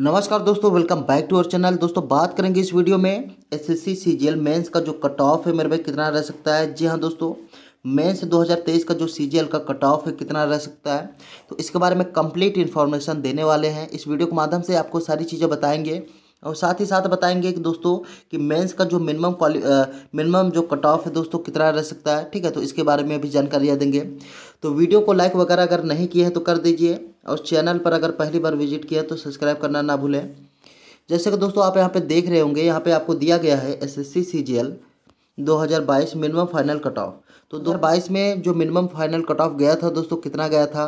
नमस्कार दोस्तों welcome back to our channel दोस्तों बात करेंगे इस वीडियो में एसएससी सीजीएल मेंस का जो कट ऑफ है मेरे भाई कितना रह सकता है जी हाँ दोस्तों मेंस 2023 का जो सीजीएल का कट ऑफ है कितना रह सकता है तो इसके बारे में कंप्लीट इन्फॉर्मेशन देने वाले हैं इस वीडियो के माध्यम से आपको सारी चीज़ें बताएंगे और साथ ही साथ बताएंगे कि दोस्तों कि मेंस का जो मिनिमम क्वालि मिनिमम जो कट ऑफ है दोस्तों कितना रह सकता है ठीक है तो इसके बारे में भी जानकारियाँ देंगे तो वीडियो को लाइक वगैरह अगर नहीं किए हैं तो कर दीजिए और चैनल पर अगर पहली बार विजिट किया तो सब्सक्राइब करना ना भूलें जैसे कि दोस्तों आप यहाँ पे देख रहे होंगे यहाँ पे आपको दिया गया है S S C C G L दो हज़ार बाईस मिनिमम फाइनल कट ऑफ तो दो हज़ार बाईस में जो मिनिमम फाइनल कट ऑफ गया था दोस्तों कितना गया था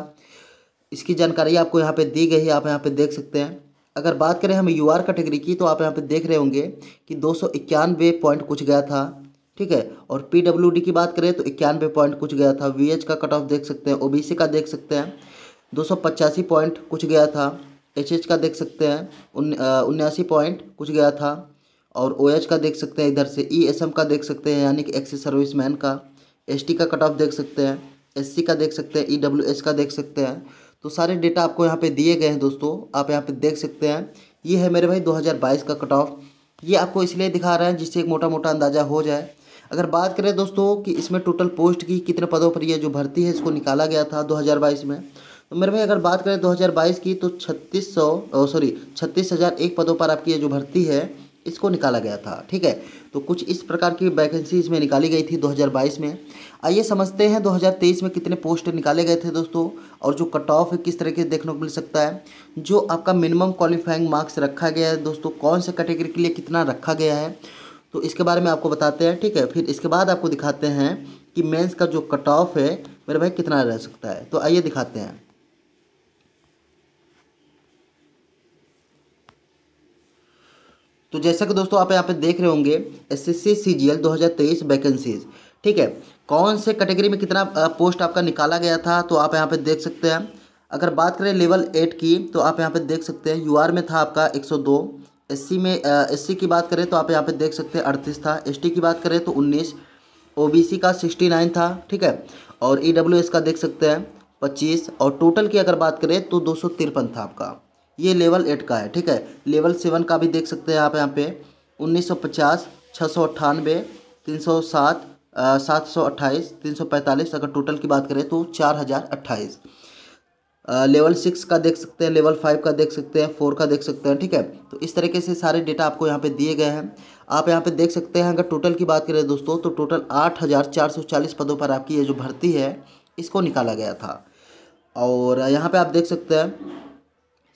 इसकी जानकारी आपको यहाँ पे दी गई है आप यहाँ पे देख सकते हैं अगर बात करें हम यू आर कैटेगरी की तो आप यहाँ पे देख रहे होंगे कि दो सौ इक्यानवे पॉइंट कुछ गया था ठीक है और पी डब्ल्यू डी की बात करें तो इक्यानवे पॉइंट कुछ गया था वी एच का कट ऑफ देख सकते हैं ओ बी सी का देख सकते हैं दो सौ पचासी पॉइंट कुछ गया था एच एच का देख सकते हैं उन्यासी पॉइंट कुछ गया था और ओ एच का देख सकते हैं इधर से ई एस एम का देख सकते हैं यानी कि एक्सेस सर्विस मैन का एस टी का कट ऑफ देख सकते हैं एस सी का देख सकते हैं ई डब्ल्यू एच का देख सकते हैं तो सारे डेटा आपको यहाँ पे दिए गए हैं दोस्तों आप यहाँ पे देख सकते हैं ये है मेरे भाई बाईस का कट ऑफ ये आपको इसलिए दिखा रहे हैं जिससे एक मोटा मोटा अंदाज़ा हो जाए अगर बात करें दोस्तों कि इसमें टोटल पोस्ट की कितने पदों पर यह जो भर्ती है इसको निकाला गया था 2022 में नंबर में अगर बात करें 2022 की तो छत्तीस सौ सॉरी छत्तीस हज़ार एक पदों पर आपकी ये जो भर्ती है इसको निकाला गया था ठीक है तो कुछ इस प्रकार की वैकेंसी इसमें निकाली गई थी 2022 में आइए समझते हैं 2023 में कितने पोस्ट निकाले गए थे दोस्तों और जो कट ऑफ किस तरह के देखने को मिल सकता है जो आपका मिनिमम क्वालिफाइंग मार्क्स रखा गया है दोस्तों कौन से कैटेगरी के लिए कितना रखा गया है तो इसके बारे में आपको बताते हैं ठीक है फिर इसके बाद आपको दिखाते हैं कि मेन्स का जो कट ऑफ है मेरे भाई कितना रह सकता है तो आइए दिखाते हैं तो जैसा कि दोस्तों आप यहाँ पे देख रहे होंगे S S C C G L दो हज़ार तेईस वैकेंसीज ठीक है कौन से कैटेगरी में कितना पोस्ट आपका निकाला गया था तो आप यहाँ पे देख सकते हैं अगर बात करें लेवल एट की तो आप यहाँ पे देख सकते हैं यू में था आपका 102 एससी में एससी की बात करें तो आप यहाँ पे देख सकते हैं अड़तीस था एस की बात करें तो उन्नीस ओ का सिक्सटी था ठीक है और ई e का देख सकते हैं पच्चीस और टोटल की अगर बात करें तो दो था आपका ये लेवल एट का है ठीक है लेवल सेवन का भी देख सकते हैं आप यहाँ पे उन्नीस सौ पचास छः सौ अट्ठानबे तीन सौ सात सात सौ अट्ठाईस तीन सौ पैंतालीस अगर टोटल की बात करें तो चार हज़ार अट्ठाईस लेवल सिक्स का देख सकते हैं लेवल फाइव का देख सकते हैं फोर का देख सकते हैं ठीक है तो इस तरीके से सारे डेटा आपको यहाँ पे दिए गए हैं आप यहाँ पे देख सकते हैं अगर टोटल की बात करें दोस्तों तो टोटल आठ हज़ार चार सौ चालीस पदों पर आपकी ये जो भर्ती है इसको निकाला गया था और यहाँ पे आप देख सकते हैं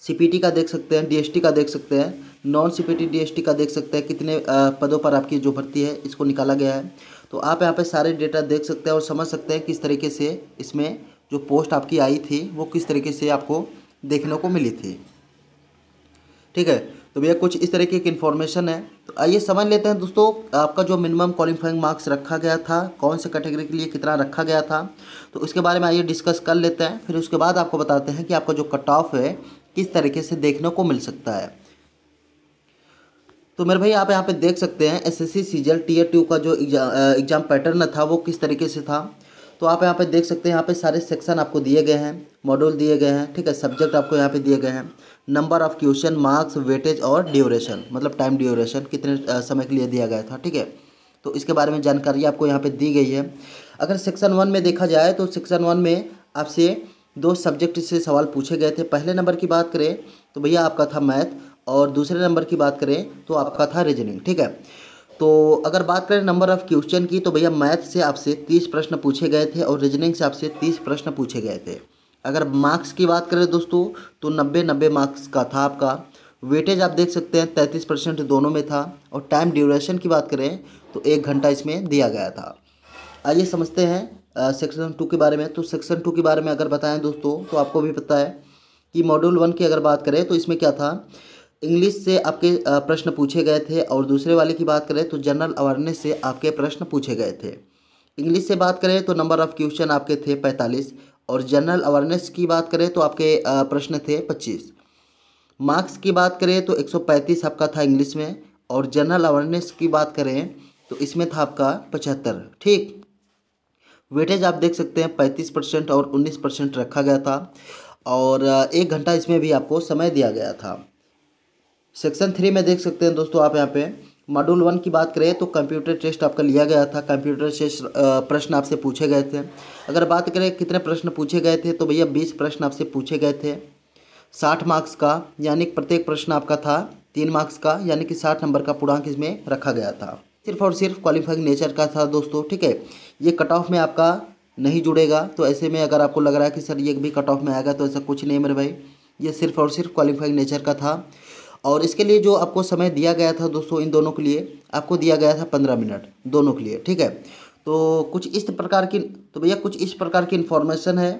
सीपीटी का देख सकते हैं डीएसटी का देख सकते हैं नॉन सीपीटी डीएसटी का देख सकते हैं कितने पदों पर आपकी जो भर्ती है इसको निकाला गया है तो आप यहाँ पे सारे डेटा देख सकते हैं और समझ सकते हैं किस तरीके से इसमें जो पोस्ट आपकी आई थी वो किस तरीके से आपको देखने को मिली थी ठीक है तो भैया कुछ इस तरीके की इन्फॉर्मेशन है तो आइए समझ लेते हैं दोस्तों आपका जो मिनिमम क्वालिफाइंग मार्क्स रखा गया था कौन से कैटेगरी के लिए कितना रखा गया था तो उसके बारे में आइए डिस्कस कर लेते हैं फिर उसके बाद आपको बताते हैं कि आपका जो कट ऑफ है किस तरीके से देखने को मिल सकता है तो मेरे भाई आप यहाँ पे देख सकते हैं S S C CGL T tier two का जो एग्ज़ाम पैटर्न था वो किस तरीके से था तो आप यहाँ पे देख सकते हैं यहाँ पे सारे सेक्शन आपको दिए गए हैं मॉड्यूल दिए गए हैं ठीक है सब्जेक्ट आपको यहाँ पे दिए गए हैं number of question marks weightage और ड्यूरेशन मतलब टाइम ड्यूरेशन कितने समय के लिए दिया गया था ठीक है तो इसके बारे में जानकारी आपको यहाँ पे दी गई है अगर सेक्शन वन में देखा जाए तो सेक्शन वन में आपसे दो सब्जेक्ट से सवाल पूछे गए थे पहले नंबर की बात करें तो भैया आपका था मैथ और दूसरे नंबर की बात करें तो आपका था रीजनिंग ठीक है तो अगर बात करें नंबर ऑफ़ क्वेश्चन की तो भैया मैथ से आपसे तीस प्रश्न पूछे गए थे और रीजनिंग से आपसे तीस प्रश्न पूछे गए थे अगर मार्क्स की बात करें दोस्तों तो नब्बे नब्बे मार्क्स का था आपका वेटेज आप देख सकते हैं तैंतीस परसेंट दोनों में था और टाइम ड्यूरेशन की बात करें तो एक घंटा इसमें दिया गया था आइए समझते हैं सेक्शन टू के बारे में तो सेक्शन टू के बारे में अगर बताएं दोस्तों तो आपको भी पता है कि मॉड्यूल वन की अगर बात करें तो इसमें क्या था इंग्लिश से आपके प्रश्न पूछे गए थे और दूसरे वाले की बात करें तो जनरल अवेयरनेस से आपके प्रश्न पूछे गए थे इंग्लिश से बात करें तो नंबर ऑफ़ क्वेश्चन आपके थे पैंतालीस और जनरल अवेयरनेस की बात करें तो आपके प्रश्न थे पच्चीस मार्क्स की बात करें तो एक आपका था इंग्लिश में और जनरल अवेयरनेस की बात करें तो इसमें था आपका पचहत्तर ठीक वेटेज आप देख सकते हैं पैंतीस परसेंट और उन्नीस परसेंट रखा गया था और एक घंटा इसमें भी आपको समय दिया गया था सेक्शन थ्री में देख सकते हैं दोस्तों आप यहाँ पे मॉड्यूल वन की बात करें तो कंप्यूटर टेस्ट आपका लिया गया था कंप्यूटर टेस्ट प्रश्न आपसे पूछे गए थे अगर बात करें कितने प्रश्न पूछे गए थे तो भैया बीस प्रश्न आपसे पूछे गए थे साठ मार्क्स का यानी प्रत्येक प्रश्न आपका था तीन मार्क्स का यानी कि साठ नंबर का पूर्णांक इसमें रखा गया था सिर्फ और सिर्फ क्वालिफाइंग नेचर का था दोस्तों ठीक है ये कट ऑफ में आपका नहीं जुड़ेगा तो ऐसे में अगर आपको लग रहा है कि सर ये भी कट ऑफ में आएगा तो ऐसा कुछ नहीं है मेरे भाई ये सिर्फ और सिर्फ क्वालिफाइंग नेचर का था और इसके लिए जो आपको समय दिया गया था दोस्तों इन दोनों के लिए आपको दिया गया था पंद्रह मिनट दोनों के लिए ठीक है तो कुछ इस प्रकार की तो भैया कुछ इस प्रकार की इन्फॉर्मेशन है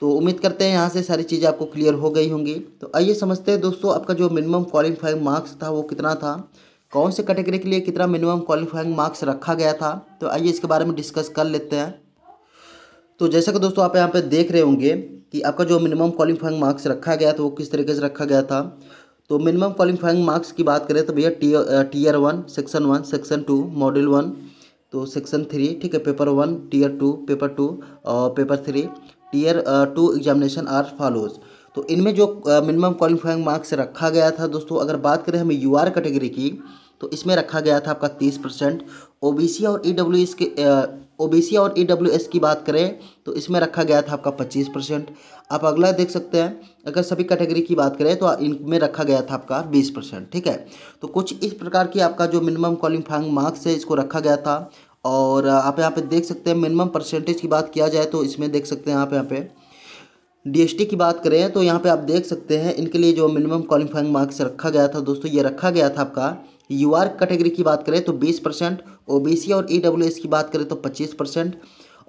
तो उम्मीद करते हैं यहाँ से सारी चीज़ें आपको क्लियर हो गई होंगी तो आइए समझते हैं दोस्तों आपका जो मिनिमम क्वालिफाइंग मार्क्स था वो कितना था कौन से कैटेगरी के लिए कितना मिनिमम क्वालिफाइंग मार्क्स रखा गया था तो आइए इसके बारे में डिस्कस कर लेते हैं तो जैसा कि दोस्तों आप यहाँ पे देख रहे होंगे कि आपका जो मिनिमम क्वालिफाइंग मार्क्स रखा गया था वो किस तरीके से रखा गया था तो मिनिमम क्वालिफाइंग मार्क्स की बात करें तो भैया tier one section one section two model one तो सेक्शन थ्री ठीक है paper one tier two paper two और paper three tier two examination are follows तो इनमें जो मिनिमम क्वालिफाइंग मार्क्स रखा गया था दोस्तों अगर बात करें हमें यू कैटेगरी की तो इसमें रखा गया था आपका तीस परसेंट ओ और ई डब्ल्यू एस के ओ और ई डब्ल्यू एस की बात करें तो इसमें रखा गया था आपका पच्चीस परसेंट आप अगला देख सकते हैं अगर सभी कैटेगरी की बात करें तो इनमें रखा गया था आपका बीस परसेंट ठीक है तो कुछ इस प्रकार की आपका जो मिनिमम क्वालिफाइंग मार्क्स है इसको रखा गया था और आप यहाँ पे देख सकते हैं मिनिमम परसेंटेज की बात किया जाए तो इसमें देख सकते हैं आप यहाँ पे डीएसटी की बात करें तो यहाँ पे आप देख सकते हैं इनके लिए जो मिनिमम क्वालिफाइंग मार्क्स रखा गया था दोस्तों ये रखा गया था आपका यू आर कैटेगरी की बात करें तो 20 परसेंट ओ और ई e की बात करें तो 25 परसेंट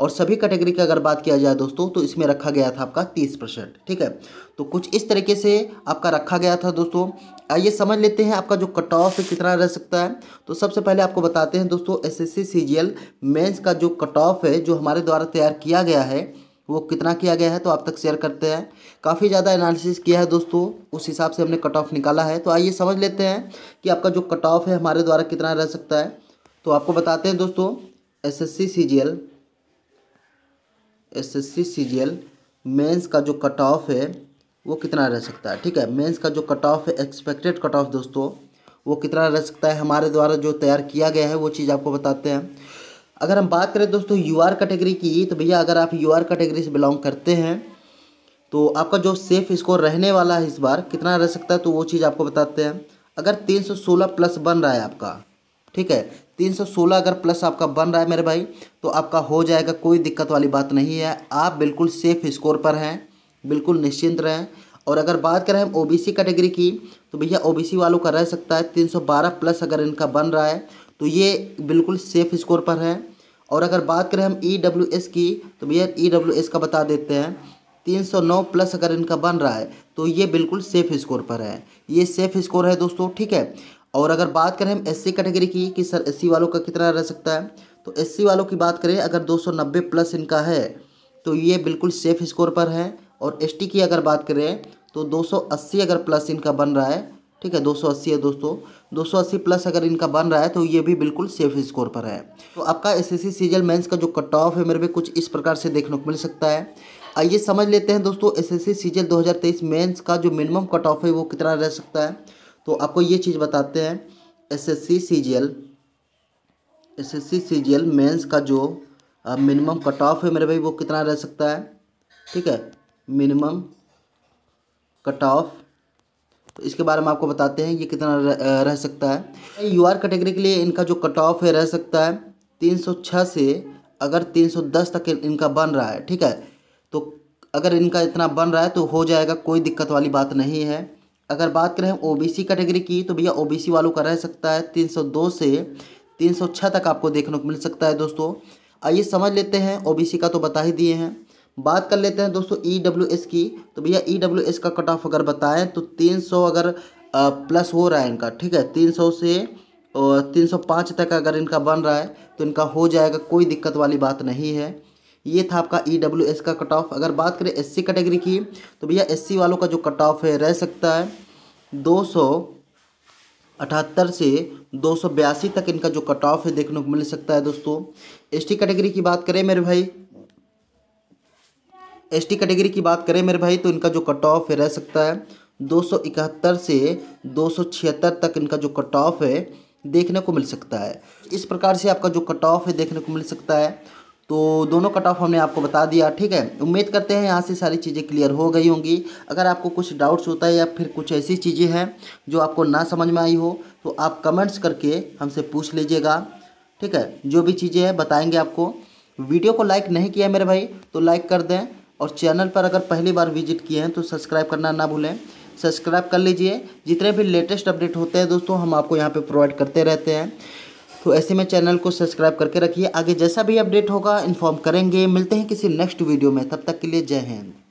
और सभी कैटेगरी की अगर बात किया जाए दोस्तों तो इसमें रखा गया था आपका 30 परसेंट ठीक है तो कुछ इस तरीके से आपका रखा गया था दोस्तों आइए समझ लेते हैं आपका जो कट ऑफ कितना रह सकता है तो सबसे पहले आपको बताते हैं दोस्तों एस एस सी का जो कट ऑफ है जो हमारे द्वारा तैयार किया गया है वो कितना किया गया है तो आप तक शेयर करते हैं काफ़ी ज़्यादा एनालिसिस किया है दोस्तों उस हिसाब से हमने कट ऑफ निकाला है तो आइए समझ लेते हैं कि आपका जो कट ऑफ है हमारे द्वारा कितना रह सकता है तो आपको बताते हैं दोस्तों S S C C G L S S C C G L mains का जो कट ऑफ है वो कितना रह सकता है ठीक है मेन्स का जो कट ऑफ है एक्सपेक्टेड कट ऑफ दोस्तों वो कितना रह सकता है हमारे द्वारा जो तैयार किया गया है वो चीज़ आपको बताते हैं अगर हम बात करें दोस्तों यू आर कैटेगरी की तो भैया अगर आप यू आर कैटेगरी से बिलोंग करते हैं तो आपका जो सेफ स्कोर रहने वाला है इस बार कितना रह सकता है तो वो चीज़ आपको बताते हैं अगर 316 प्लस बन रहा है आपका ठीक है 316 अगर प्लस आपका बन रहा है मेरे भाई तो आपका हो जाएगा कोई दिक्कत वाली बात नहीं है आप बिल्कुल सेफ स्कोर पर हैं बिल्कुल निश्चिंत रहें और अगर बात करें हम ओ कैटेगरी की तो भैया ओ वालों का रह सकता है तीन प्लस अगर इनका बन रहा है तो ये बिल्कुल सेफ स्कोर पर है और अगर बात करें हम ई डब्ल्यू एस की तो भैया ई डब्ल्यू एस का बता देते हैं तीन सौ नौ प्लस अगर इनका बन रहा है तो ये बिल्कुल सेफ़ स्कोर पर है ये सेफ़ स्कोर है दोस्तों ठीक है और अगर बात करें हम एस कैटेगरी की कि सर एस वालों का कितना रह सकता है तो एस वालों की बात करें अगर 290 प्लस इनका है तो ये बिल्कुल सेफ़ स्कोर पर है और एस की अगर बात करें तो 280 अगर प्लस इनका बन रहा है ठीक है 280 है दोस्तों 280 प्लस अगर इनका बन रहा है तो ये भी बिल्कुल सेफ स्कोर पर है तो आपका S S e CGL mains का जो कट ऑफ है मेरे भी कुछ इस प्रकार से देखने को मिल सकता है आइए समझ लेते हैं दोस्तों एस एस सीजल 2023 मेंस का जो मिनिमम कट ऑफ है वो कितना रह सकता है तो आपको ये चीज़ बताते हैं S S C S S का जो मिनिमम कट ऑफ है मेरे भाई वो कितना रह सकता है ठीक है मिनिमम कट ऑफ तो इसके बारे में आपको बताते हैं ये कितना रह, रह सकता है यू आर कैटेगरी के लिए इनका जो कट ऑफ है रह सकता है 306 से अगर 310 तक इनका बन रहा है ठीक है तो अगर इनका इतना बन रहा है तो हो जाएगा कोई दिक्कत वाली बात नहीं है अगर बात करें ओ बी कैटेगरी की तो भैया ओ वालों का रह सकता है दो से छः तक आपको देखने को मिल सकता है दोस्तों आइए समझ लेते हैं ओ का तो बता ही दिए हैं बात कर लेते हैं दोस्तों ई डब्ल्यू एस की तो भैया ई डब्ल्यू एस का कट ऑफ अगर बताएं तो तीन सौ अगर प्लस हो रहा है इनका ठीक है तीन सौ से और तीन सौ पाँच तक अगर इनका बन रहा है तो इनका हो जाएगा कोई दिक्कत वाली बात नहीं है ये था आपका ई डब्ल्यू एस का कट ऑफ अगर बात करें एस सी कैटेगरी की तो भैया एस सी वालों का जो कट ऑफ है रह सकता है दो सौ अठहत्तर से दो सौ बयासी तक इनका जो कट ऑफ है देखने को मिल सकता है दोस्तों एस टी कैटेगरी की बात करें मेरे भाई एसटी कैटेगरी की बात करें मेरे भाई तो इनका जो कट ऑफ है रह सकता है इकहत्तर से छिहत्तर तक इनका जो कट ऑफ है देखने को मिल सकता है इस प्रकार से आपका जो कट ऑफ है देखने को मिल सकता है तो दोनों कट ऑफ हमने आपको बता दिया ठीक है उम्मीद करते हैं यहाँ से सारी चीज़ें क्लियर हो गई होंगी अगर आपको कुछ डाउट्स होता है या फिर कुछ ऐसी चीज़ें हैं जो आपको ना समझ में आई हो तो आप कमेंट्स करके हमसे पूछ लीजिएगा ठीक है जो भी चीज़ें हैं बताएंगे आपको वीडियो को लाइक नहीं किया मेरे भाई तो लाइक कर दें और चैनल पर अगर पहली बार विजिट किए हैं तो सब्सक्राइब करना ना भूलें सब्सक्राइब कर लीजिए जितने भी लेटेस्ट अपडेट होते हैं दोस्तों हम आपको यहाँ पे प्रोवाइड करते रहते हैं तो ऐसे में चैनल को सब्सक्राइब करके रखिए आगे जैसा भी अपडेट होगा इन्फॉर्म करेंगे मिलते हैं किसी नेक्स्ट वीडियो में तब तक के लिए जय हिंद